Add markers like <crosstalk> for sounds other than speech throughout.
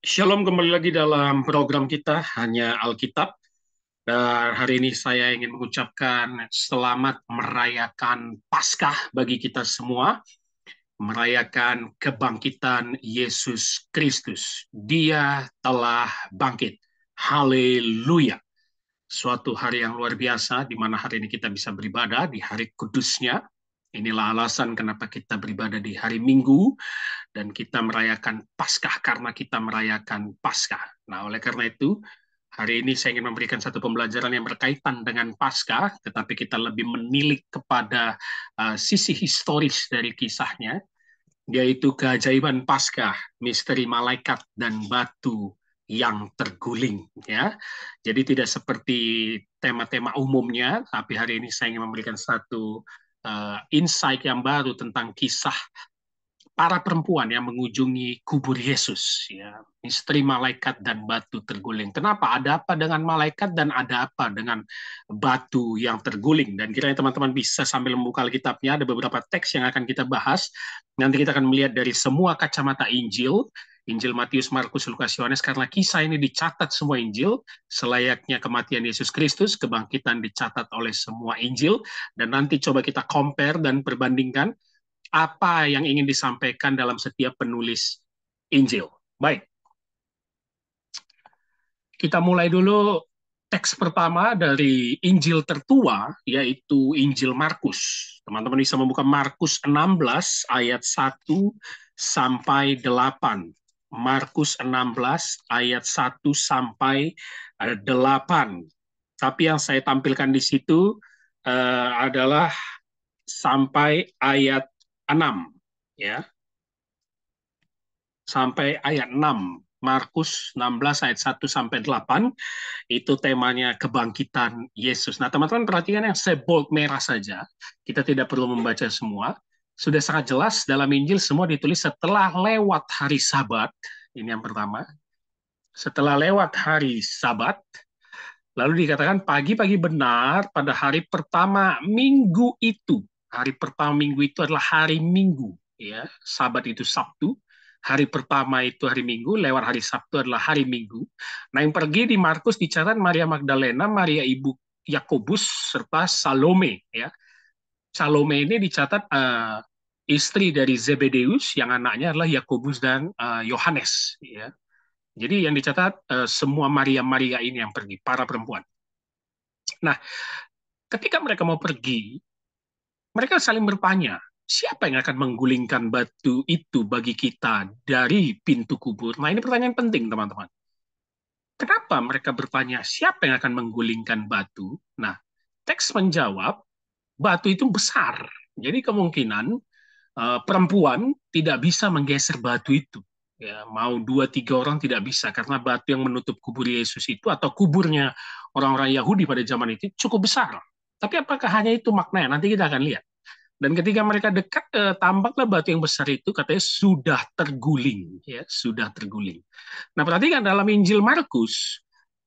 Shalom kembali lagi dalam program kita hanya Alkitab. Dan hari ini saya ingin mengucapkan selamat merayakan Paskah bagi kita semua, merayakan kebangkitan Yesus Kristus. Dia telah bangkit. Haleluya. Suatu hari yang luar biasa di mana hari ini kita bisa beribadah di hari kudusnya. Inilah alasan kenapa kita beribadah di hari Minggu dan kita merayakan Paskah karena kita merayakan Paskah. Nah, oleh karena itu, hari ini saya ingin memberikan satu pembelajaran yang berkaitan dengan Paskah, tetapi kita lebih menilik kepada uh, sisi historis dari kisahnya, yaitu keajaiban Paskah, misteri malaikat dan batu yang terguling ya. Jadi tidak seperti tema-tema umumnya, tapi hari ini saya ingin memberikan satu uh, insight yang baru tentang kisah para perempuan yang mengunjungi kubur Yesus, ya, misteri malaikat dan batu terguling. Kenapa? Ada apa dengan malaikat dan ada apa dengan batu yang terguling? Dan kiranya teman-teman bisa sambil membuka Alkitabnya ada beberapa teks yang akan kita bahas. Nanti kita akan melihat dari semua kacamata Injil, Injil Matius, Markus, Lukas, Yohanes, karena kisah ini dicatat semua Injil, selayaknya kematian Yesus Kristus, kebangkitan dicatat oleh semua Injil, dan nanti coba kita compare dan perbandingkan apa yang ingin disampaikan dalam setiap penulis Injil. Baik. Kita mulai dulu teks pertama dari Injil tertua yaitu Injil Markus. Teman-teman bisa membuka Markus 16 ayat 1 sampai 8. Markus 16 ayat 1 sampai 8. Eh, Tapi yang saya tampilkan di situ uh, adalah sampai ayat 6 ya. Sampai ayat 6 Markus 16 ayat 1 sampai 8 itu temanya kebangkitan Yesus. Nah, teman-teman perhatikan yang saya bold merah saja. Kita tidak perlu membaca semua. Sudah sangat jelas dalam Injil semua ditulis setelah lewat hari Sabat. Ini yang pertama. Setelah lewat hari Sabat, lalu dikatakan pagi-pagi benar pada hari pertama minggu itu. Hari pertama minggu itu adalah hari Minggu, ya. Sabat itu Sabtu, hari pertama itu hari Minggu, lewat hari Sabtu adalah hari Minggu. Nah, yang pergi di Markus dicatat Maria Magdalena, Maria ibu Yakobus serta Salome, ya. Salome ini dicatat uh, istri dari Zebedeus yang anaknya adalah Yakobus dan eh, Yohanes, uh, ya. Jadi yang dicatat uh, semua Maria-Maria ini yang pergi, para perempuan. Nah, ketika mereka mau pergi, mereka saling bertanya, siapa yang akan menggulingkan batu itu bagi kita dari pintu kubur? Nah, ini pertanyaan penting, teman-teman. Kenapa mereka bertanya, siapa yang akan menggulingkan batu? Nah, teks menjawab, batu itu besar. Jadi kemungkinan uh, perempuan tidak bisa menggeser batu itu. Ya, mau dua tiga orang tidak bisa karena batu yang menutup kubur Yesus itu atau kuburnya orang-orang Yahudi pada zaman itu cukup besar tapi apakah hanya itu maknanya? Nanti kita akan lihat. Dan ketika mereka dekat, eh, tampaklah batu yang besar itu katanya sudah terguling, ya sudah terguling. Nah perhatikan dalam Injil Markus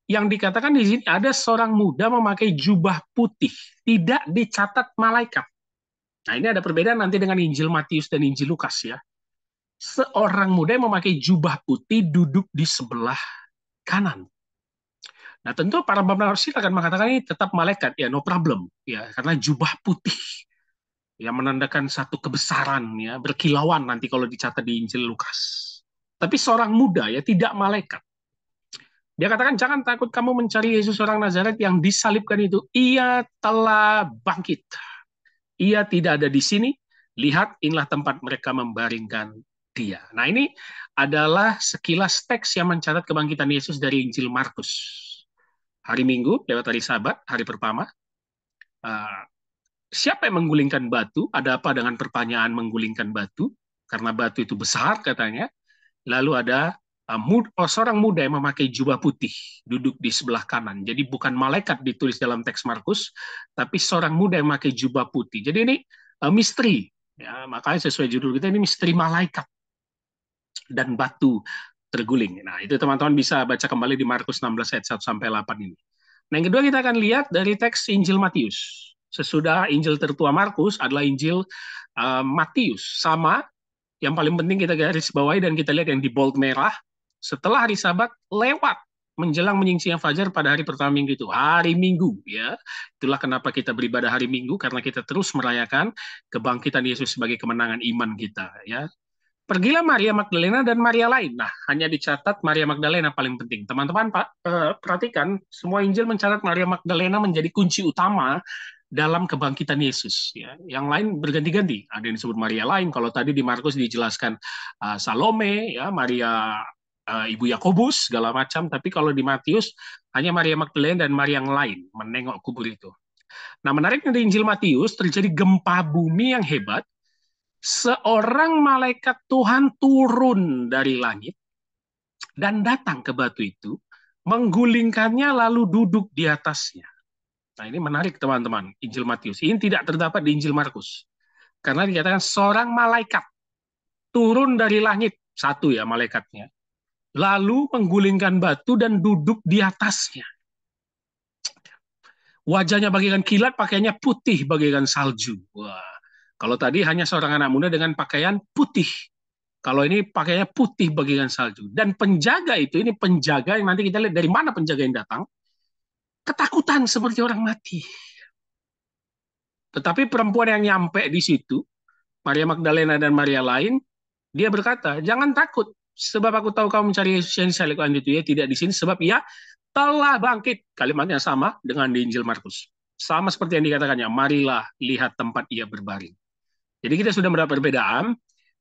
yang dikatakan di sini ada seorang muda memakai jubah putih, tidak dicatat malaikat. Nah ini ada perbedaan nanti dengan Injil Matius dan Injil Lukas ya. Seorang muda yang memakai jubah putih duduk di sebelah kanan. Nah tentu para penafsir akan mengatakan ini tetap malaikat, ya no problem, ya karena jubah putih yang menandakan satu kebesaran ya berkilauan nanti kalau dicatat di Injil Lukas. Tapi seorang muda ya tidak malaikat. Dia katakan jangan takut kamu mencari Yesus orang Nazaret yang disalibkan itu. Ia telah bangkit. Ia tidak ada di sini. Lihat inilah tempat mereka membaringkan dia. Nah ini adalah sekilas teks yang mencatat kebangkitan Yesus dari Injil Markus hari Minggu, lewat hari Sabat, hari pertama. Uh, siapa yang menggulingkan batu? Ada apa dengan pertanyaan menggulingkan batu? Karena batu itu besar katanya. Lalu ada uh, oh, seorang muda yang memakai jubah putih duduk di sebelah kanan. Jadi bukan malaikat ditulis dalam teks Markus, tapi seorang muda yang memakai jubah putih. Jadi ini uh, misteri. Ya, makanya sesuai judul kita ini misteri malaikat dan batu terguling. Nah, itu teman-teman bisa baca kembali di Markus 16 ayat 1 sampai 8 ini. Nah, yang kedua kita akan lihat dari teks Injil Matius. Sesudah Injil tertua Markus adalah Injil uh, Matius. Sama, yang paling penting kita garis bawahi dan kita lihat yang di bold merah. Setelah hari sabat, lewat menjelang menyingsingnya fajar pada hari pertama minggu itu hari minggu ya itulah kenapa kita beribadah hari minggu karena kita terus merayakan kebangkitan Yesus sebagai kemenangan iman kita ya Pergilah Maria Magdalena dan Maria lain. Nah, hanya dicatat Maria Magdalena paling penting. Teman-teman pak eh, perhatikan, semua Injil mencatat Maria Magdalena menjadi kunci utama dalam kebangkitan Yesus. Ya. Yang lain berganti-ganti. Ada yang disebut Maria lain. Kalau tadi di Markus dijelaskan eh, Salome, ya Maria eh, Ibu Yakobus, segala macam. Tapi kalau di Matius hanya Maria Magdalena dan Maria yang lain menengok kubur itu. Nah, menariknya di Injil Matius terjadi gempa bumi yang hebat seorang malaikat Tuhan turun dari langit dan datang ke batu itu, menggulingkannya lalu duduk di atasnya. Nah ini menarik teman-teman, Injil Matius. Ini tidak terdapat di Injil Markus. Karena dikatakan seorang malaikat turun dari langit, satu ya malaikatnya, lalu menggulingkan batu dan duduk di atasnya. Wajahnya bagaikan kilat, pakainya putih bagaikan salju. Wah, kalau tadi hanya seorang anak muda dengan pakaian putih. Kalau ini pakaiannya putih bagian salju. Dan penjaga itu, ini penjaga yang nanti kita lihat dari mana penjaga yang datang. Ketakutan seperti orang mati. Tetapi perempuan yang nyampe di situ, Maria Magdalena dan Maria lain, dia berkata, jangan takut, sebab aku tahu kamu mencari Yesus yang lakukan itu ya tidak di sini sebab ia telah bangkit kalimatnya sama dengan di Injil Markus sama seperti yang dikatakannya marilah lihat tempat ia berbaring jadi kita sudah mendapat perbedaan.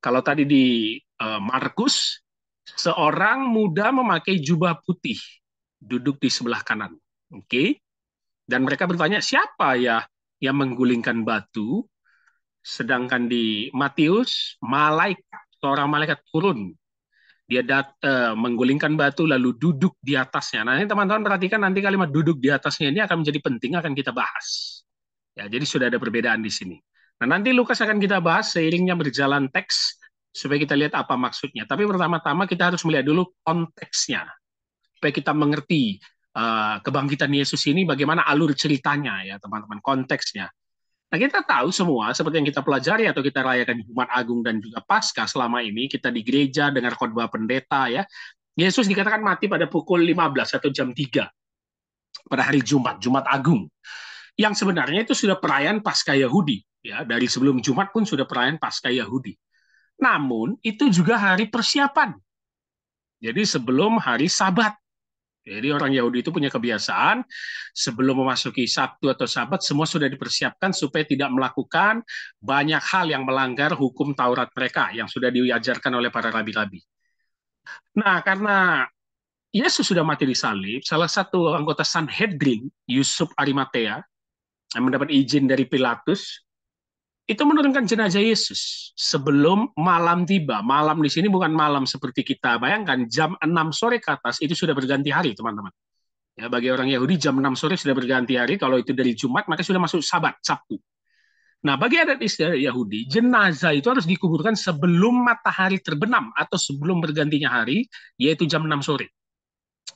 Kalau tadi di uh, Markus, seorang muda memakai jubah putih duduk di sebelah kanan. Oke. Okay? Dan mereka bertanya, siapa ya yang menggulingkan batu? Sedangkan di Matius, malaikat, seorang malaikat turun. Dia dat, uh, menggulingkan batu lalu duduk di atasnya. Nah, ini teman-teman perhatikan nanti kalimat duduk di atasnya ini akan menjadi penting, akan kita bahas. Ya, jadi sudah ada perbedaan di sini. Nah, nanti Lukas akan kita bahas seiringnya berjalan teks supaya kita lihat apa maksudnya. Tapi pertama-tama kita harus melihat dulu konteksnya supaya kita mengerti uh, kebangkitan Yesus ini bagaimana alur ceritanya ya teman-teman konteksnya. Nah kita tahu semua seperti yang kita pelajari atau kita rayakan Jumat Agung dan juga Paskah selama ini kita di gereja dengar khotbah pendeta ya. Yesus dikatakan mati pada pukul 15 atau jam 3 pada hari Jumat, Jumat Agung. Yang sebenarnya itu sudah perayaan Paskah Yahudi ya dari sebelum Jumat pun sudah perayaan Paskah Yahudi. Namun itu juga hari persiapan. Jadi sebelum hari Sabat. Jadi orang Yahudi itu punya kebiasaan sebelum memasuki Sabtu atau Sabat semua sudah dipersiapkan supaya tidak melakukan banyak hal yang melanggar hukum Taurat mereka yang sudah diajarkan oleh para rabi-rabi. Nah, karena Yesus sudah mati di salib, salah satu anggota Sanhedrin, Yusuf Arimatea, yang mendapat izin dari Pilatus itu menurunkan jenazah Yesus sebelum malam tiba. Malam di sini bukan malam seperti kita bayangkan, jam 6 sore ke atas itu sudah berganti hari, teman-teman. Ya, bagi orang Yahudi jam 6 sore sudah berganti hari, kalau itu dari Jumat maka sudah masuk Sabat, Sabtu. Nah, bagi adat istiadat Yahudi, jenazah itu harus dikuburkan sebelum matahari terbenam atau sebelum bergantinya hari, yaitu jam 6 sore.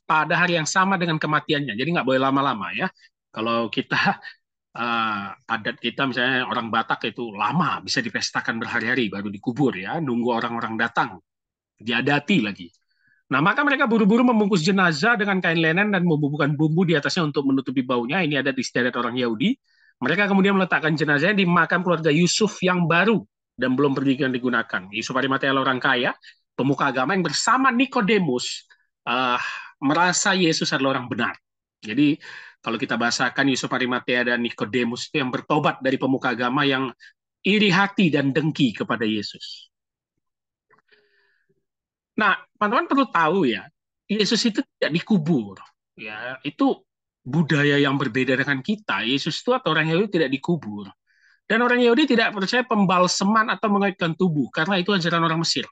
Pada hari yang sama dengan kematiannya. Jadi nggak boleh lama-lama ya. Kalau kita uh, adat kita misalnya orang Batak itu lama bisa dipestakan berhari-hari baru dikubur ya nunggu orang-orang datang diadati lagi nah maka mereka buru-buru membungkus jenazah dengan kain lenen dan membubuhkan bumbu di atasnya untuk menutupi baunya ini ada di istiadat orang Yahudi mereka kemudian meletakkan jenazahnya di makam keluarga Yusuf yang baru dan belum pergi digunakan Yusuf Arimatea orang kaya pemuka agama yang bersama Nikodemus uh, merasa Yesus adalah orang benar jadi kalau kita bahasakan Yusuf Arimatea dan Nikodemus yang bertobat dari pemuka agama yang iri hati dan dengki kepada Yesus. Nah, teman-teman perlu tahu ya, Yesus itu tidak dikubur. Ya, itu budaya yang berbeda dengan kita. Yesus itu atau orang Yahudi tidak dikubur. Dan orang Yahudi tidak percaya pembalseman atau mengaitkan tubuh karena itu ajaran orang Mesir.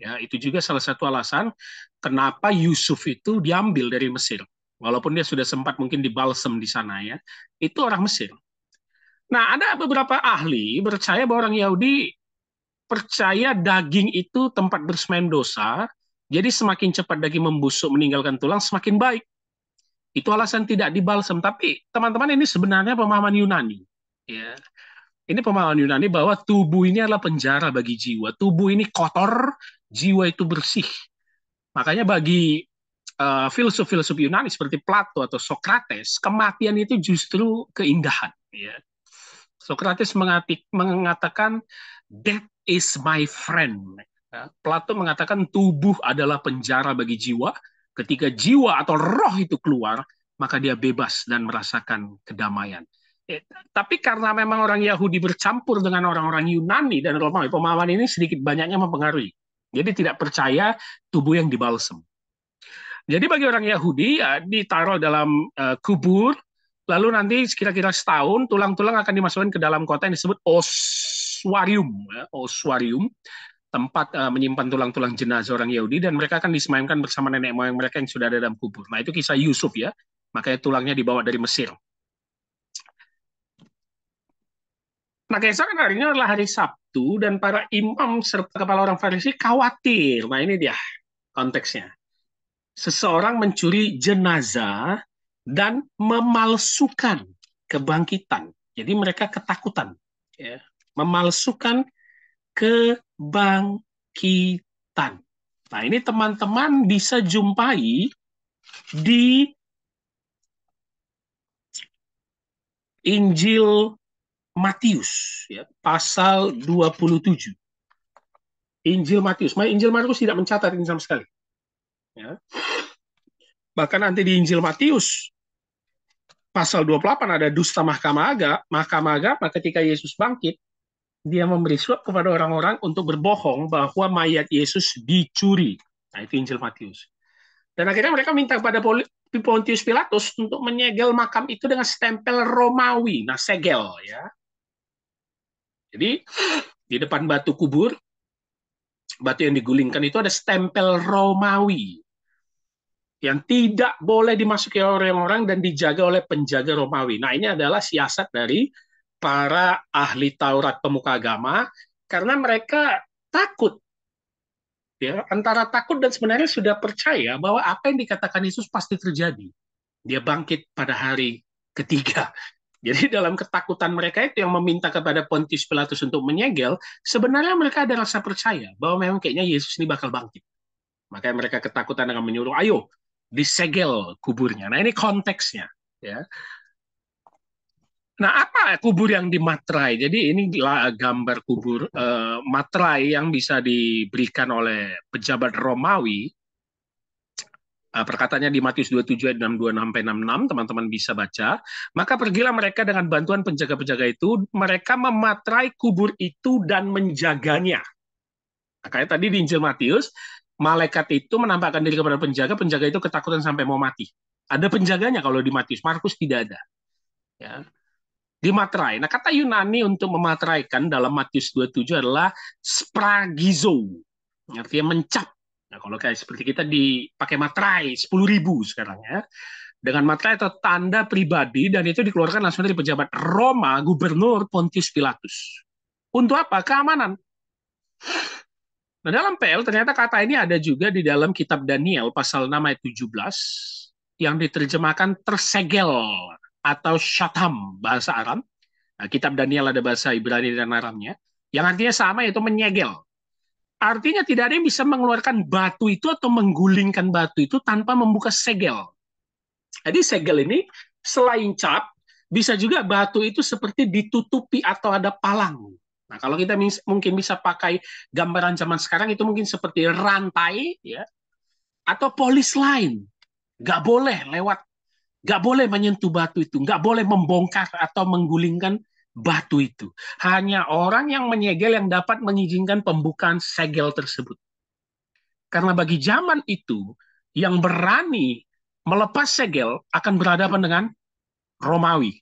Ya, itu juga salah satu alasan kenapa Yusuf itu diambil dari Mesir walaupun dia sudah sempat mungkin dibalsem di sana ya, itu orang Mesir. Nah, ada beberapa ahli percaya bahwa orang Yahudi percaya daging itu tempat bersemayam dosa, jadi semakin cepat daging membusuk meninggalkan tulang semakin baik. Itu alasan tidak dibalsem. Tapi teman-teman ini sebenarnya pemahaman Yunani. Ya. Ini pemahaman Yunani bahwa tubuh ini adalah penjara bagi jiwa. Tubuh ini kotor, jiwa itu bersih. Makanya bagi filsuf filsuf uh, Yunani seperti Plato atau Sokrates, kematian itu justru keindahan. Ya. Sokrates mengatakan death is my friend. Ya. Plato mengatakan tubuh adalah penjara bagi jiwa. Ketika jiwa atau roh itu keluar, maka dia bebas dan merasakan kedamaian. Eh, tapi karena memang orang Yahudi bercampur dengan orang-orang Yunani dan Romawi, pemahaman ini sedikit banyaknya mempengaruhi. Jadi tidak percaya tubuh yang dibalsem. Jadi bagi orang Yahudi ya, ditaruh dalam uh, kubur, lalu nanti kira-kira setahun tulang-tulang akan dimasukkan ke dalam kota yang disebut oswarium, ya, oswarium tempat uh, menyimpan tulang-tulang jenazah orang Yahudi dan mereka akan disemayamkan bersama nenek moyang mereka yang sudah ada dalam kubur. Nah itu kisah Yusuf ya, makanya tulangnya dibawa dari Mesir. Nah, Kaisar kan harinya adalah hari Sabtu dan para imam serta kepala orang Farisi khawatir. Nah, ini dia konteksnya seseorang mencuri jenazah dan memalsukan kebangkitan. Jadi mereka ketakutan, ya. memalsukan kebangkitan. Nah ini teman-teman bisa jumpai di Injil Matius ya, pasal 27. Injil Matius. Injil Markus tidak mencatat ini sama sekali. Ya. Bahkan nanti di Injil Matius pasal 28 ada dusta mahkamah agama, mahkamah agama ketika Yesus bangkit, dia memberi suap kepada orang-orang untuk berbohong bahwa mayat Yesus dicuri. Nah, itu Injil Matius. Dan akhirnya mereka minta kepada Pontius Pilatus untuk menyegel makam itu dengan stempel Romawi. Nah, segel ya. Jadi di depan batu kubur, batu yang digulingkan itu ada stempel Romawi yang tidak boleh dimasuki oleh orang dan dijaga oleh penjaga Romawi. Nah, ini adalah siasat dari para ahli Taurat pemuka agama karena mereka takut ya antara takut dan sebenarnya sudah percaya bahwa apa yang dikatakan Yesus pasti terjadi. Dia bangkit pada hari ketiga. <laughs> Jadi dalam ketakutan mereka itu yang meminta kepada Pontius Pilatus untuk menyegel, sebenarnya mereka ada rasa percaya bahwa memang kayaknya Yesus ini bakal bangkit. Makanya mereka ketakutan dengan menyuruh, ayo disegel kuburnya. Nah, ini konteksnya, ya. Nah, apa kubur yang dimaterai? Jadi ini gambar kubur uh, eh, matrai yang bisa diberikan oleh pejabat Romawi. Uh, perkataannya di Matius 27 ayat 62 sampai 66, teman-teman bisa baca. Maka pergilah mereka dengan bantuan penjaga-penjaga itu, mereka mematrai kubur itu dan menjaganya. Nah, kayak tadi di Injil Matius, malaikat itu menampakkan diri kepada penjaga, penjaga itu ketakutan sampai mau mati. Ada penjaganya kalau di Matius, Markus tidak ada. Ya. di materai. Nah, kata Yunani untuk memateraikan dalam Matius 27 adalah spragizo. Artinya mencap. Nah, kalau kayak seperti kita dipakai materai 10 ribu sekarang ya. Dengan materai atau tanda pribadi dan itu dikeluarkan langsung dari pejabat Roma, gubernur Pontius Pilatus. Untuk apa? Keamanan. Nah, dalam PL ternyata kata ini ada juga di dalam kitab Daniel pasal 6 ayat 17 yang diterjemahkan tersegel atau syatam bahasa Aram. Nah, kitab Daniel ada bahasa Ibrani dan Aramnya yang artinya sama yaitu menyegel. Artinya tidak ada yang bisa mengeluarkan batu itu atau menggulingkan batu itu tanpa membuka segel. Jadi segel ini selain cap bisa juga batu itu seperti ditutupi atau ada palang. Nah, kalau kita mungkin bisa pakai gambaran zaman sekarang itu mungkin seperti rantai ya atau polis lain. Gak boleh lewat, gak boleh menyentuh batu itu, gak boleh membongkar atau menggulingkan batu itu. Hanya orang yang menyegel yang dapat mengizinkan pembukaan segel tersebut. Karena bagi zaman itu, yang berani melepas segel akan berhadapan dengan Romawi.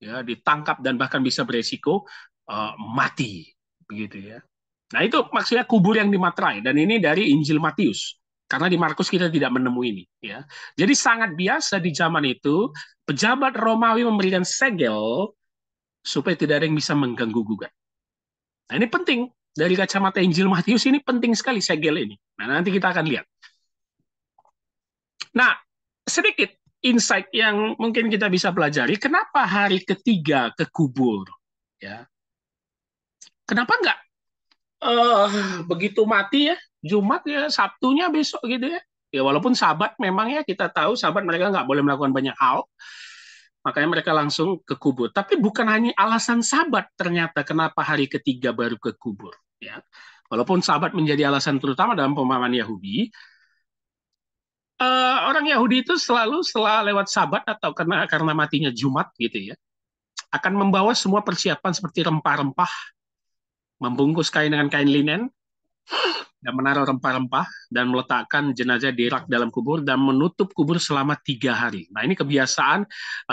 Ya, ditangkap dan bahkan bisa beresiko Eh, mati begitu ya. Nah itu maksudnya kubur yang dimaterai dan ini dari Injil Matius karena di Markus kita tidak menemui ini ya. Jadi sangat biasa di zaman itu pejabat Romawi memberikan segel supaya tidak ada yang bisa mengganggu gugat. Nah ini penting dari kacamata Injil Matius ini penting sekali segel ini. Nah nanti kita akan lihat. Nah sedikit insight yang mungkin kita bisa pelajari kenapa hari ketiga ke kubur ya kenapa enggak? uh, eh, begitu mati ya Jumat ya Sabtunya besok gitu ya ya walaupun sahabat memang ya kita tahu sahabat mereka nggak boleh melakukan banyak hal makanya mereka langsung ke kubur tapi bukan hanya alasan sahabat ternyata kenapa hari ketiga baru ke kubur ya walaupun sahabat menjadi alasan terutama dalam pemahaman Yahudi uh, orang Yahudi itu selalu setelah lewat sahabat atau karena karena matinya Jumat gitu ya akan membawa semua persiapan seperti rempah-rempah membungkus kain dengan kain linen dan menaruh rempah-rempah dan meletakkan jenazah di rak dalam kubur dan menutup kubur selama tiga hari. Nah ini kebiasaan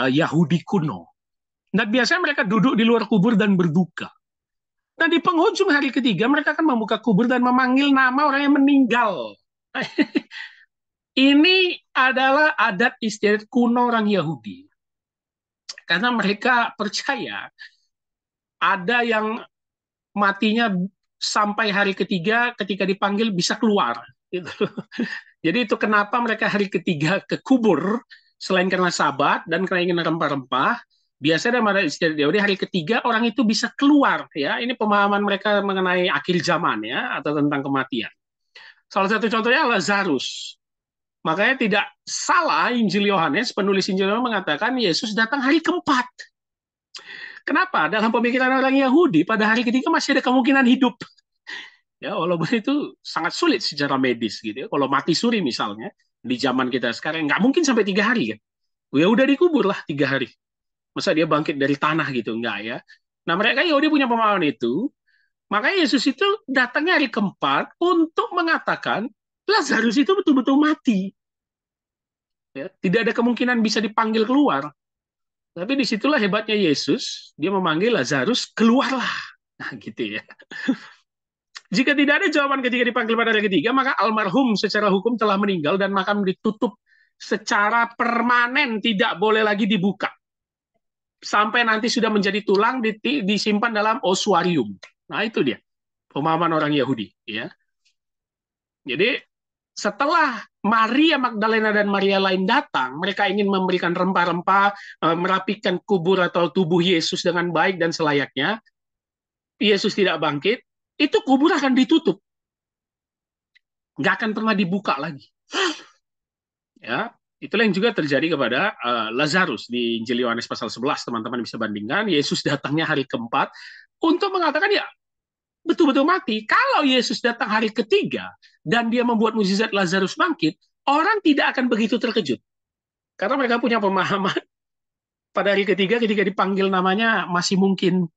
uh, Yahudi kuno. Nah biasanya mereka duduk di luar kubur dan berduka. Nah di penghujung hari ketiga mereka akan membuka kubur dan memanggil nama orang yang meninggal. <laughs> ini adalah adat istiadat kuno orang Yahudi. Karena mereka percaya ada yang matinya sampai hari ketiga ketika dipanggil bisa keluar. Gitu. <laughs> Jadi itu kenapa mereka hari ketiga ke kubur selain karena sabat dan karena ingin rempah-rempah. Biasanya pada istilah hari ketiga orang itu bisa keluar ya. Ini pemahaman mereka mengenai akhir zaman ya atau tentang kematian. Salah satu contohnya Lazarus. Makanya tidak salah Injil Yohanes, penulis Injil Yohanes mengatakan Yesus datang hari keempat. Kenapa? Dalam pemikiran orang Yahudi pada hari ketiga masih ada kemungkinan hidup. <laughs> Ya, walaupun itu sangat sulit secara medis gitu ya. Kalau mati suri misalnya di zaman kita sekarang nggak mungkin sampai tiga hari kan. Ya udah dikubur lah tiga hari. Masa dia bangkit dari tanah gitu nggak ya? Nah mereka Yahudi punya pemahaman itu. Makanya Yesus itu datangnya hari keempat untuk mengatakan Lazarus itu betul-betul mati. Ya, tidak ada kemungkinan bisa dipanggil keluar tapi disitulah hebatnya Yesus, dia memanggil Lazarus, keluarlah. Nah gitu ya. <laughs> Jika tidak ada jawaban ketiga dipanggil pada hari ketiga, maka almarhum secara hukum telah meninggal dan makam ditutup secara permanen, tidak boleh lagi dibuka. Sampai nanti sudah menjadi tulang disimpan dalam osuarium. Nah itu dia pemahaman orang Yahudi. Ya. Jadi setelah Maria Magdalena dan Maria lain datang, mereka ingin memberikan rempah-rempah, eh, merapikan kubur atau tubuh Yesus dengan baik dan selayaknya. Yesus tidak bangkit, itu kubur akan ditutup. Nggak akan pernah dibuka lagi. Ya, itulah yang juga terjadi kepada uh, Lazarus di Injil Yohanes pasal 11, teman-teman bisa bandingkan. Yesus datangnya hari keempat untuk mengatakan ya betul-betul mati. Kalau Yesus datang hari ketiga dan dia membuat mukjizat Lazarus bangkit, orang tidak akan begitu terkejut. Karena mereka punya pemahaman <laughs> pada hari ketiga ketika dipanggil namanya masih mungkin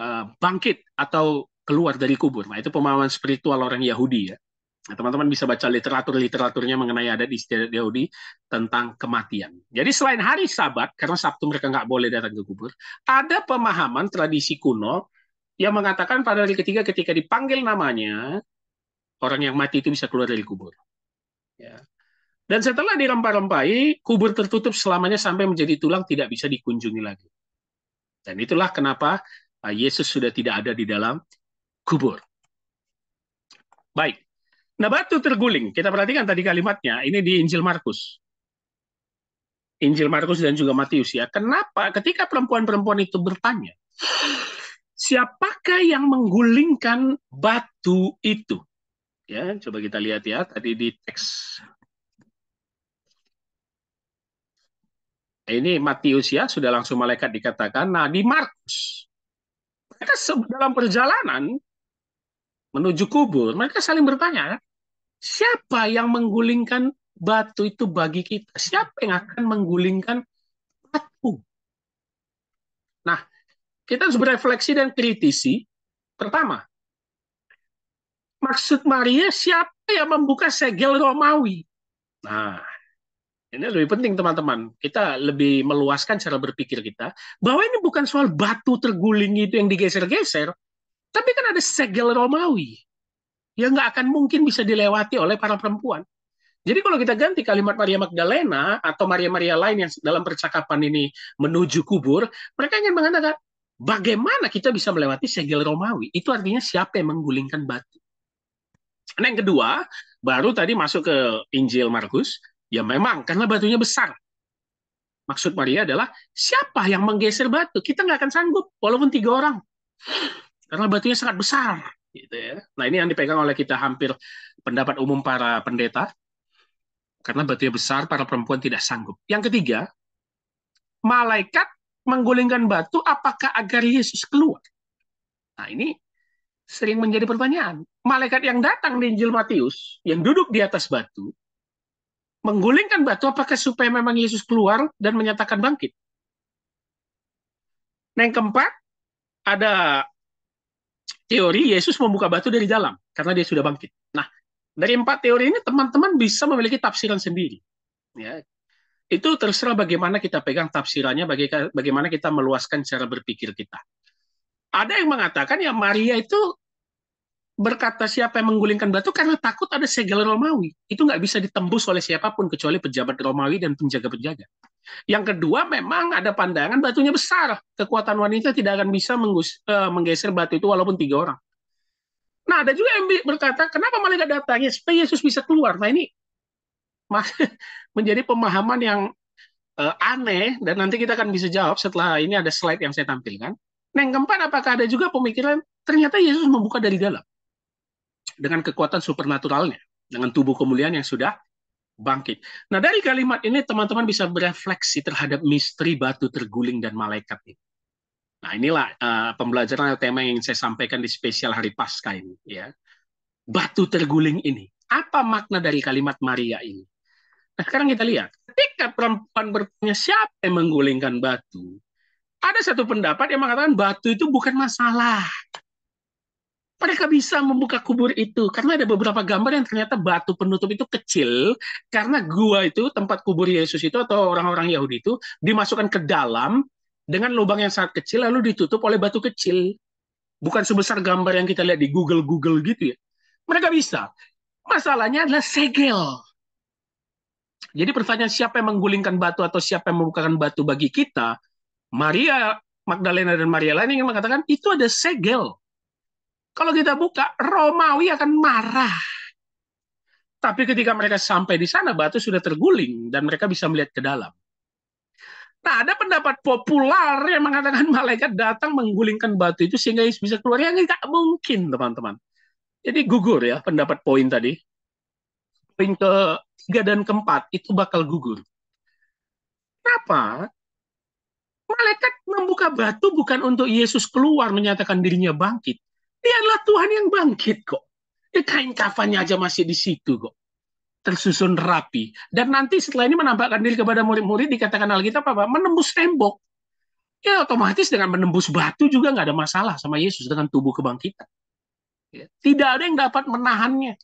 uh, bangkit atau keluar dari kubur. Nah, itu pemahaman spiritual orang Yahudi ya. Nah, teman-teman bisa baca literatur-literaturnya mengenai adat istiadat Yahudi tentang kematian. Jadi selain hari Sabat, karena Sabtu mereka nggak boleh datang ke kubur, ada pemahaman tradisi kuno yang mengatakan pada hari ketiga ketika dipanggil namanya, orang yang mati itu bisa keluar dari kubur. Ya. Dan setelah dirempah-rempahi, kubur tertutup selamanya sampai menjadi tulang tidak bisa dikunjungi lagi. Dan itulah kenapa ah, Yesus sudah tidak ada di dalam kubur. Baik. Nah, batu terguling. Kita perhatikan tadi kalimatnya. Ini di Injil Markus. Injil Markus dan juga Matius ya. Kenapa ketika perempuan-perempuan itu bertanya, siapakah yang menggulingkan batu itu? Ya, coba kita lihat ya tadi di teks. Ini Matius ya sudah langsung malaikat dikatakan. Nah, di Markus mereka dalam perjalanan menuju kubur, mereka saling bertanya, siapa yang menggulingkan batu itu bagi kita? Siapa yang akan menggulingkan batu? Nah, kita harus berefleksi dan kritisi. Pertama, maksud Maria siapa yang membuka segel Romawi? Nah, ini lebih penting teman-teman. Kita lebih meluaskan cara berpikir kita bahwa ini bukan soal batu terguling itu yang digeser-geser, tapi kan ada segel Romawi yang nggak akan mungkin bisa dilewati oleh para perempuan. Jadi kalau kita ganti kalimat Maria Magdalena atau Maria-Maria lain yang dalam percakapan ini menuju kubur, mereka ingin mengatakan, Bagaimana kita bisa melewati segel Romawi? Itu artinya siapa yang menggulingkan batu. Nah yang kedua, baru tadi masuk ke Injil Markus, ya memang karena batunya besar. Maksud Maria adalah siapa yang menggeser batu? Kita nggak akan sanggup, walaupun tiga orang. Karena batunya sangat besar. Gitu ya. Nah ini yang dipegang oleh kita hampir pendapat umum para pendeta. Karena batunya besar, para perempuan tidak sanggup. Yang ketiga, malaikat menggulingkan batu apakah agar Yesus keluar? Nah ini sering menjadi pertanyaan. Malaikat yang datang di Injil Matius, yang duduk di atas batu, menggulingkan batu apakah supaya memang Yesus keluar dan menyatakan bangkit? Nah yang keempat, ada teori Yesus membuka batu dari dalam karena dia sudah bangkit. Nah, dari empat teori ini teman-teman bisa memiliki tafsiran sendiri. Ya, itu terserah bagaimana kita pegang tafsirannya, bagaimana kita meluaskan cara berpikir kita. Ada yang mengatakan ya Maria itu berkata siapa yang menggulingkan batu karena takut ada segel Romawi. Itu nggak bisa ditembus oleh siapapun kecuali pejabat Romawi dan penjaga-penjaga. Yang kedua memang ada pandangan batunya besar. Kekuatan wanita tidak akan bisa eh, menggeser batu itu walaupun tiga orang. Nah ada juga yang berkata kenapa malaikat datangnya supaya Yesus bisa keluar. Nah ini <laughs> menjadi pemahaman yang uh, aneh dan nanti kita akan bisa jawab setelah ini ada slide yang saya tampilkan. Nah, yang keempat apakah ada juga pemikiran ternyata Yesus membuka dari dalam dengan kekuatan supernaturalnya, dengan tubuh kemuliaan yang sudah bangkit. Nah, dari kalimat ini teman-teman bisa berefleksi terhadap misteri batu terguling dan malaikat ini. Nah, inilah uh, pembelajaran tema yang ingin saya sampaikan di spesial hari Paskah ini, ya. Batu terguling ini. Apa makna dari kalimat Maria ini? Nah, sekarang kita lihat, ketika perempuan bertanya siapa yang menggulingkan batu, ada satu pendapat yang mengatakan batu itu bukan masalah. Mereka bisa membuka kubur itu karena ada beberapa gambar yang ternyata batu penutup itu kecil karena gua itu tempat kubur Yesus itu atau orang-orang Yahudi itu dimasukkan ke dalam dengan lubang yang sangat kecil lalu ditutup oleh batu kecil. Bukan sebesar gambar yang kita lihat di Google Google gitu ya. Mereka bisa. Masalahnya adalah segel jadi pertanyaan siapa yang menggulingkan batu atau siapa yang membukakan batu bagi kita, Maria Magdalena dan Maria lain yang mengatakan itu ada segel. Kalau kita buka, Romawi akan marah. Tapi ketika mereka sampai di sana, batu sudah terguling dan mereka bisa melihat ke dalam. Nah, ada pendapat populer yang mengatakan malaikat datang menggulingkan batu itu sehingga Yesus bisa keluar. Yang tidak mungkin, teman-teman. Jadi gugur ya pendapat poin tadi. Poin ke tiga dan keempat itu bakal gugur. Kenapa? Malaikat membuka batu bukan untuk Yesus keluar menyatakan dirinya bangkit. Dia adalah Tuhan yang bangkit kok. Ya, kain kafannya aja masih di situ kok. Tersusun rapi. Dan nanti setelah ini menampakkan diri kepada murid-murid dikatakan Alkitab apa? pak? Menembus tembok. Ya otomatis dengan menembus batu juga nggak ada masalah sama Yesus dengan tubuh kebangkitan. Ya, tidak ada yang dapat menahannya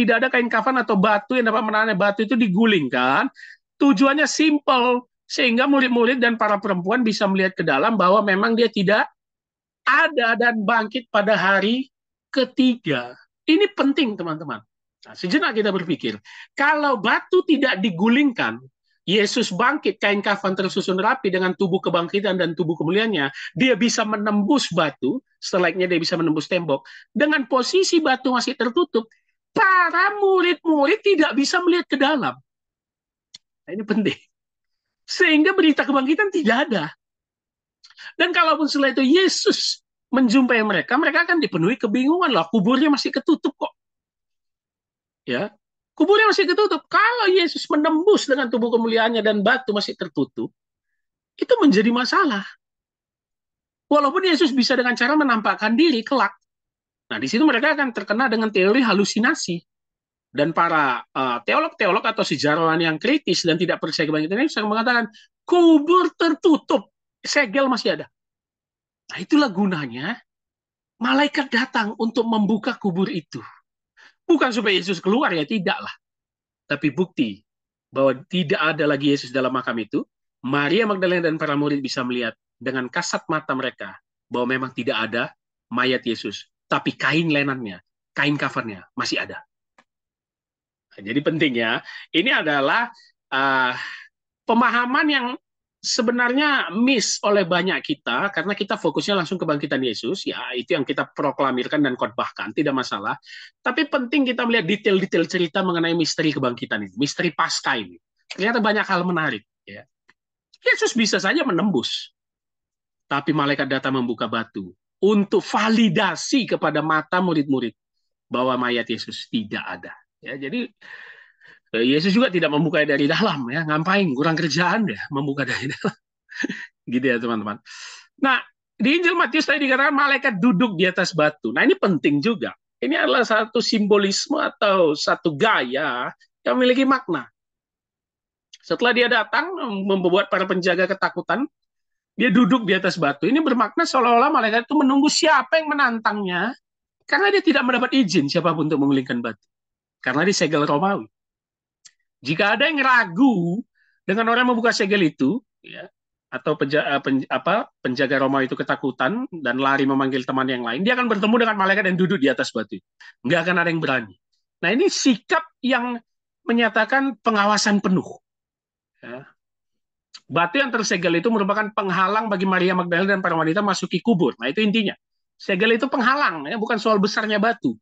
tidak ada kain kafan atau batu yang dapat menahan Batu itu digulingkan. Tujuannya simple sehingga murid-murid dan para perempuan bisa melihat ke dalam bahwa memang dia tidak ada dan bangkit pada hari ketiga. Ini penting teman-teman. Nah, sejenak kita berpikir, kalau batu tidak digulingkan, Yesus bangkit, kain kafan tersusun rapi dengan tubuh kebangkitan dan tubuh kemuliaannya. Dia bisa menembus batu, setelahnya dia bisa menembus tembok. Dengan posisi batu masih tertutup, para murid-murid tidak bisa melihat ke dalam. Nah, ini penting. Sehingga berita kebangkitan tidak ada. Dan kalaupun setelah itu Yesus menjumpai mereka, mereka akan dipenuhi kebingungan. lah. kuburnya masih ketutup kok. Ya, kuburnya masih ketutup. Kalau Yesus menembus dengan tubuh kemuliaannya dan batu masih tertutup, itu menjadi masalah. Walaupun Yesus bisa dengan cara menampakkan diri kelak, Nah, di situ mereka akan terkena dengan teori halusinasi. Dan para eh, teolog-teolog uh, atau sejarawan yang kritis dan tidak percaya kebangkitan ini bisa mengatakan kubur tertutup, segel masih ada. Nah, itulah gunanya malaikat datang untuk membuka kubur itu. Bukan supaya Yesus keluar ya, tidaklah. Tapi bukti bahwa tidak ada lagi Yesus dalam makam itu, Maria Magdalena dan para murid bisa melihat dengan kasat mata mereka bahwa memang tidak ada mayat Yesus tapi kain lenannya, kain covernya masih ada. jadi penting ya. Ini adalah uh, pemahaman yang sebenarnya miss oleh banyak kita karena kita fokusnya langsung kebangkitan Yesus ya itu yang kita proklamirkan dan khotbahkan tidak masalah tapi penting kita melihat detail-detail cerita mengenai misteri kebangkitan ini misteri pasca ini ternyata banyak hal menarik ya. Yesus bisa saja menembus tapi malaikat datang membuka batu untuk validasi kepada mata murid-murid bahwa mayat Yesus tidak ada. Ya, jadi eh, Yesus juga tidak membuka dari dalam ya, ngapain kurang kerjaan ya membuka dari dalam. <laughs> gitu ya teman-teman. Nah, di Injil Matius tadi dikatakan malaikat duduk di atas batu. Nah, ini penting juga. Ini adalah satu simbolisme atau satu gaya yang memiliki makna. Setelah dia datang membuat para penjaga ketakutan, dia duduk di atas batu. Ini bermakna seolah-olah malaikat itu menunggu siapa yang menantangnya karena dia tidak mendapat izin siapapun untuk mengulingkan batu. Karena dia segel Romawi. Jika ada yang ragu dengan orang yang membuka segel itu, ya, atau penja, eh, pen, apa, penjaga Romawi itu ketakutan dan lari memanggil teman yang lain, dia akan bertemu dengan malaikat yang duduk di atas batu. Nggak akan ada yang berani. Nah ini sikap yang menyatakan pengawasan penuh. Ya, Batu yang tersegel itu merupakan penghalang bagi Maria Magdalena dan para wanita masuki kubur. Nah, itu intinya. Segel itu penghalang, ya, bukan soal besarnya batu.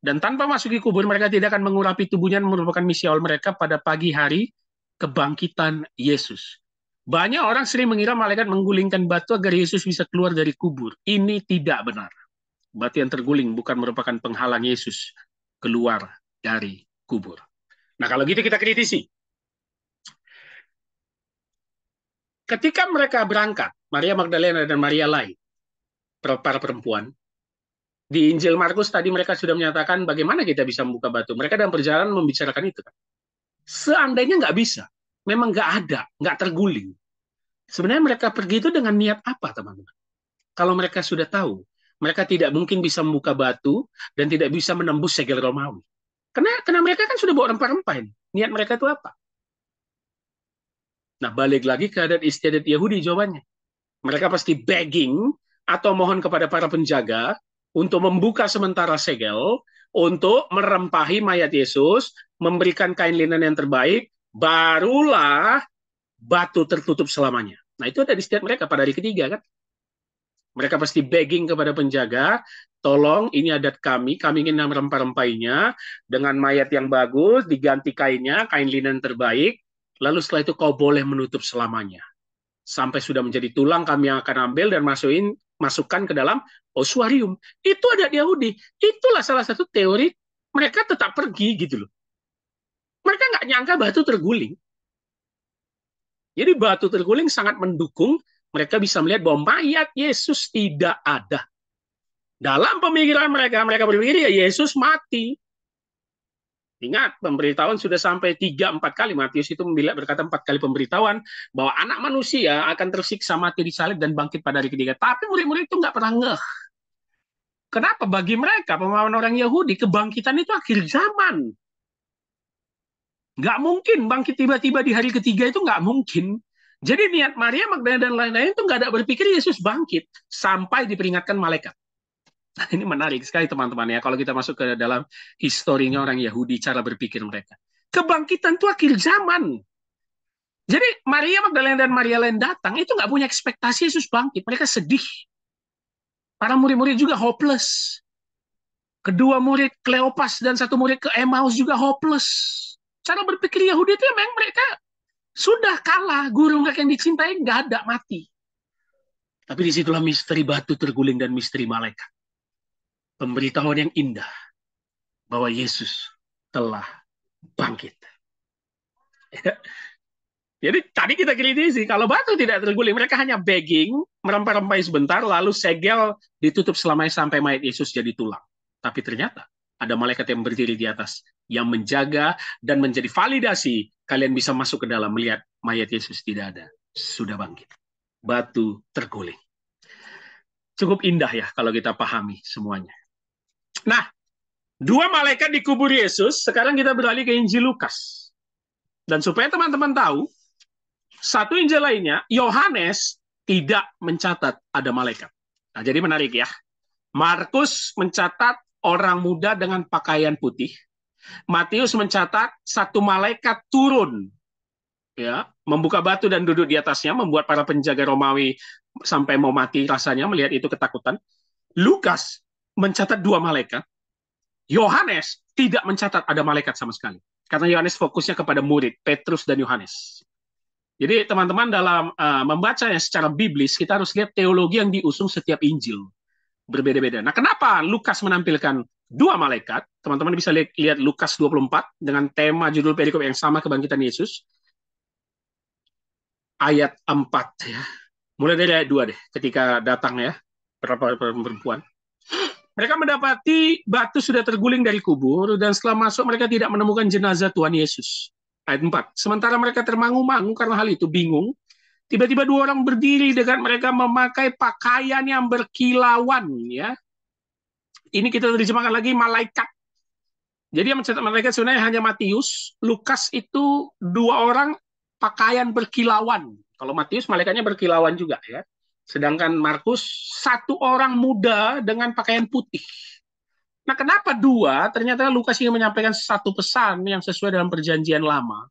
Dan tanpa masuki kubur, mereka tidak akan mengurapi tubuhnya yang merupakan misi awal mereka pada pagi hari kebangkitan Yesus. Banyak orang sering mengira malaikat menggulingkan batu agar Yesus bisa keluar dari kubur. Ini tidak benar. Batu yang terguling bukan merupakan penghalang Yesus keluar dari kubur. Nah, kalau gitu kita kritisi. ketika mereka berangkat, Maria Magdalena dan Maria lain, para perempuan, di Injil Markus tadi mereka sudah menyatakan bagaimana kita bisa membuka batu. Mereka dalam perjalanan membicarakan itu. Kan. Seandainya nggak bisa, memang nggak ada, nggak terguling. Sebenarnya mereka pergi itu dengan niat apa, teman-teman? Kalau mereka sudah tahu, mereka tidak mungkin bisa membuka batu dan tidak bisa menembus segel Romawi. Karena, karena mereka kan sudah bawa rempah-rempah ini. Niat mereka itu apa? Nah, balik lagi ke adat istiadat Yahudi jawabannya. Mereka pasti begging atau mohon kepada para penjaga untuk membuka sementara segel, untuk merempahi mayat Yesus, memberikan kain linen yang terbaik, barulah batu tertutup selamanya. Nah, itu ada di setiap mereka pada hari ketiga kan. Mereka pasti begging kepada penjaga, tolong ini adat kami, kami ingin merempah-rempahnya dengan mayat yang bagus, diganti kainnya, kain linen terbaik, Lalu setelah itu kau boleh menutup selamanya. Sampai sudah menjadi tulang kami yang akan ambil dan masukin masukkan ke dalam osuarium. Itu ada di Yahudi. Itulah salah satu teori mereka tetap pergi gitu loh. Mereka nggak nyangka batu terguling. Jadi batu terguling sangat mendukung mereka bisa melihat bahwa mayat Yesus tidak ada. Dalam pemikiran mereka, mereka berpikir ya Yesus mati. Ingat, pemberitahuan sudah sampai tiga empat kali. Matius itu berkata empat kali pemberitahuan bahwa anak manusia akan tersiksa mati di salib dan bangkit pada hari ketiga. Tapi murid-murid itu nggak pernah ngeh. Kenapa? Bagi mereka, pemahaman orang Yahudi, kebangkitan itu akhir zaman. Nggak mungkin bangkit tiba-tiba di hari ketiga itu nggak mungkin. Jadi niat Maria, Magdalena, dan lain-lain itu nggak ada berpikir Yesus bangkit sampai diperingatkan malaikat. Nah, <laughs> ini menarik sekali teman-teman ya kalau kita masuk ke dalam historinya orang Yahudi cara berpikir mereka. Kebangkitan itu akhir zaman. Jadi Maria Magdalena dan Maria lain datang itu nggak punya ekspektasi Yesus bangkit. Mereka sedih. Para murid-murid juga hopeless. Kedua murid Kleopas dan satu murid ke Emmaus juga hopeless. Cara berpikir Yahudi itu memang mereka sudah kalah. Guru mereka yang dicintai nggak ada mati. Tapi disitulah misteri batu terguling dan misteri malaikat pemberitahuan yang indah bahwa Yesus telah bangkit. <laughs> Jadi tadi kita kritisi, kalau batu tidak terguling, mereka hanya begging, merempai-rempai sebentar, lalu segel ditutup selama sampai mayat Yesus jadi tulang. Tapi ternyata ada malaikat yang berdiri di atas, yang menjaga dan menjadi validasi kalian bisa masuk ke dalam melihat mayat Yesus tidak ada, sudah bangkit. Batu terguling. Cukup indah ya kalau kita pahami semuanya. Nah, dua malaikat di kubur Yesus, sekarang kita beralih ke Injil Lukas. Dan supaya teman-teman tahu, satu Injil lainnya, Yohanes tidak mencatat ada malaikat. Nah, jadi menarik ya. Markus mencatat orang muda dengan pakaian putih. Matius mencatat satu malaikat turun ya, membuka batu dan duduk di atasnya membuat para penjaga Romawi sampai mau mati rasanya melihat itu ketakutan. Lukas mencatat dua malaikat, Yohanes tidak mencatat ada malaikat sama sekali. Karena Yohanes fokusnya kepada murid, Petrus dan Yohanes. Jadi teman-teman dalam uh, membacanya secara biblis, kita harus lihat teologi yang diusung setiap Injil. Berbeda-beda. Nah kenapa Lukas menampilkan dua malaikat? Teman-teman bisa lihat, lihat Lukas 24 dengan tema judul perikop yang sama kebangkitan Yesus. Ayat 4 ya. Mulai dari ayat 2 deh, ketika datang ya, berapa perempuan. Mereka mendapati batu sudah terguling dari kubur dan setelah masuk mereka tidak menemukan jenazah Tuhan Yesus. Ayat 4. Sementara mereka termangu-mangu karena hal itu bingung. Tiba-tiba dua orang berdiri dengan mereka memakai pakaian yang berkilauan ya. Ini kita terjemahkan lagi malaikat. Jadi yang mencatat mereka sebenarnya hanya Matius, Lukas itu dua orang pakaian berkilauan. Kalau Matius malaikatnya berkilauan juga ya. Sedangkan Markus satu orang muda dengan pakaian putih. Nah, kenapa dua? Ternyata Lukas ingin menyampaikan satu pesan yang sesuai dalam perjanjian lama.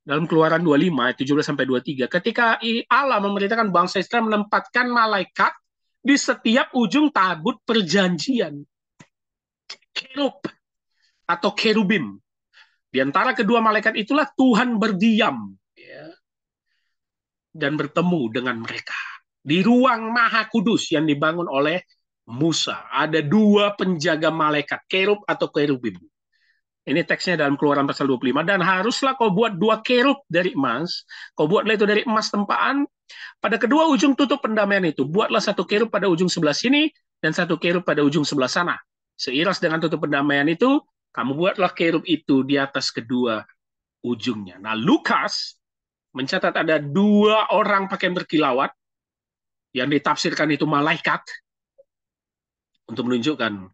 Dalam keluaran 25, 17 sampai 23. Ketika Allah memerintahkan bangsa Israel menempatkan malaikat di setiap ujung tabut perjanjian. Kerub atau kerubim. Di antara kedua malaikat itulah Tuhan berdiam ya, dan bertemu dengan mereka. Di ruang maha kudus yang dibangun oleh Musa. Ada dua penjaga malaikat, kerub atau kerubim. Ini teksnya dalam keluaran pasal 25. Dan haruslah kau buat dua kerub dari emas. Kau buatlah itu dari emas tempaan. Pada kedua ujung tutup pendamaian itu. Buatlah satu kerub pada ujung sebelah sini. Dan satu kerub pada ujung sebelah sana. Seiras dengan tutup pendamaian itu. Kamu buatlah kerub itu di atas kedua ujungnya. Nah Lukas mencatat ada dua orang pakaian berkilauan yang ditafsirkan itu malaikat untuk menunjukkan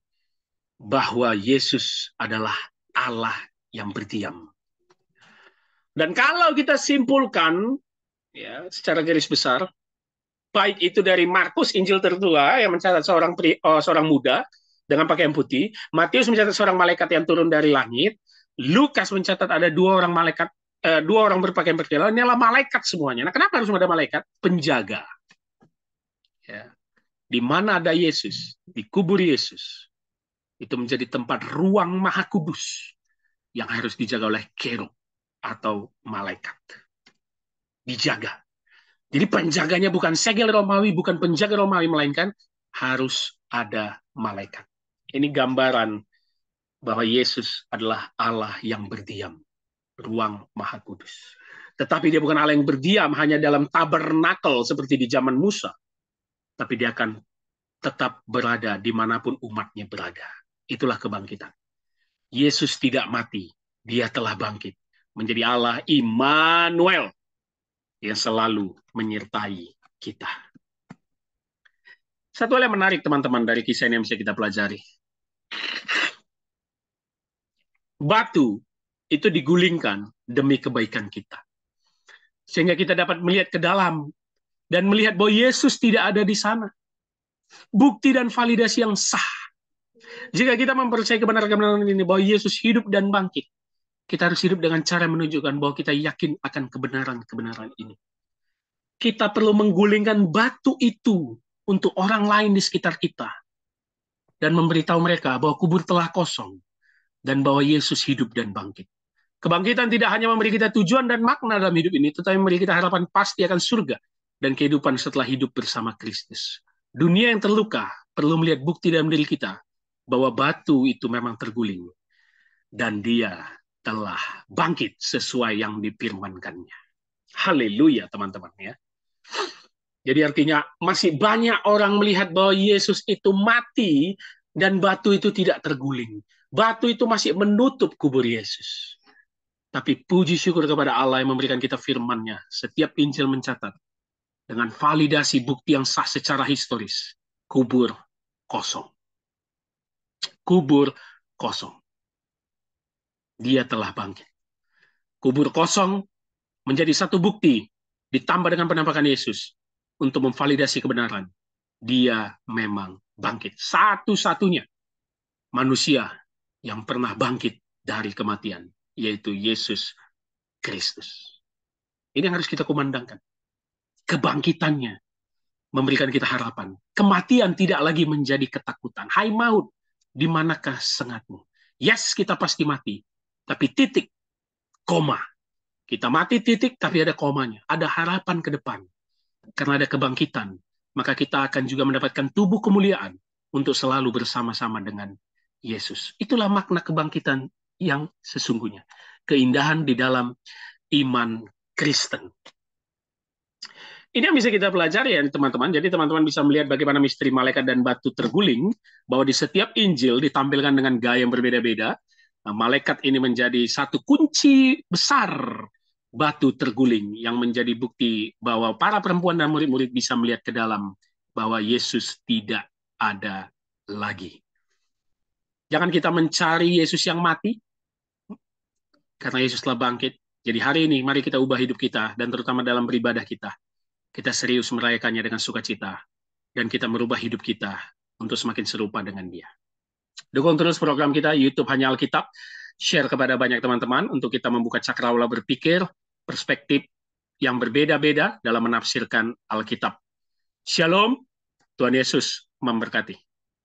bahwa Yesus adalah Allah yang berdiam. Dan kalau kita simpulkan ya secara garis besar baik itu dari Markus Injil tertua yang mencatat seorang pri, oh, seorang muda dengan pakaian putih, Matius mencatat seorang malaikat yang turun dari langit, Lukas mencatat ada dua orang malaikat eh, dua orang berpakaian berkilau, ini adalah malaikat semuanya. Nah, kenapa harus ada malaikat? Penjaga ya di mana ada Yesus di kubur Yesus itu menjadi tempat ruang maha kudus yang harus dijaga oleh kerub atau malaikat dijaga jadi penjaganya bukan segel Romawi bukan penjaga Romawi melainkan harus ada malaikat ini gambaran bahwa Yesus adalah Allah yang berdiam ruang maha kudus tetapi dia bukan Allah yang berdiam hanya dalam tabernakel seperti di zaman Musa tapi dia akan tetap berada dimanapun umatnya berada. Itulah kebangkitan. Yesus tidak mati, dia telah bangkit. Menjadi Allah Immanuel yang selalu menyertai kita. Satu hal yang menarik teman-teman dari kisah ini yang bisa kita pelajari. Batu itu digulingkan demi kebaikan kita. Sehingga kita dapat melihat ke dalam dan melihat bahwa Yesus tidak ada di sana. Bukti dan validasi yang sah. Jika kita mempercayai kebenaran-kebenaran ini bahwa Yesus hidup dan bangkit, kita harus hidup dengan cara menunjukkan bahwa kita yakin akan kebenaran-kebenaran ini. Kita perlu menggulingkan batu itu untuk orang lain di sekitar kita dan memberitahu mereka bahwa kubur telah kosong dan bahwa Yesus hidup dan bangkit. Kebangkitan tidak hanya memberi kita tujuan dan makna dalam hidup ini, tetapi memberi kita harapan pasti akan surga dan kehidupan setelah hidup bersama Kristus. Dunia yang terluka perlu melihat bukti dalam diri kita bahwa batu itu memang terguling dan dia telah bangkit sesuai yang dipirmankannya. Haleluya teman-teman ya. Jadi artinya masih banyak orang melihat bahwa Yesus itu mati dan batu itu tidak terguling. Batu itu masih menutup kubur Yesus. Tapi puji syukur kepada Allah yang memberikan kita firman-Nya. Setiap Injil mencatat dengan validasi bukti yang sah secara historis. Kubur kosong. Kubur kosong. Dia telah bangkit. Kubur kosong menjadi satu bukti ditambah dengan penampakan Yesus untuk memvalidasi kebenaran. Dia memang bangkit. Satu-satunya manusia yang pernah bangkit dari kematian, yaitu Yesus Kristus. Ini yang harus kita kumandangkan kebangkitannya memberikan kita harapan. Kematian tidak lagi menjadi ketakutan. Hai maut, di manakah sengatmu? Yes, kita pasti mati, tapi titik, koma. Kita mati titik, tapi ada komanya. Ada harapan ke depan. Karena ada kebangkitan, maka kita akan juga mendapatkan tubuh kemuliaan untuk selalu bersama-sama dengan Yesus. Itulah makna kebangkitan yang sesungguhnya. Keindahan di dalam iman Kristen ini yang bisa kita pelajari ya teman-teman. Jadi teman-teman bisa melihat bagaimana misteri malaikat dan batu terguling bahwa di setiap Injil ditampilkan dengan gaya yang berbeda-beda. Nah, malaikat ini menjadi satu kunci besar batu terguling yang menjadi bukti bahwa para perempuan dan murid-murid bisa melihat ke dalam bahwa Yesus tidak ada lagi. Jangan kita mencari Yesus yang mati karena Yesus telah bangkit. Jadi hari ini mari kita ubah hidup kita dan terutama dalam beribadah kita kita serius merayakannya dengan sukacita, dan kita merubah hidup kita untuk semakin serupa dengan dia. Dukung terus program kita YouTube Hanya Alkitab, share kepada banyak teman-teman untuk kita membuka cakrawala berpikir, perspektif yang berbeda-beda dalam menafsirkan Alkitab. Shalom, Tuhan Yesus memberkati.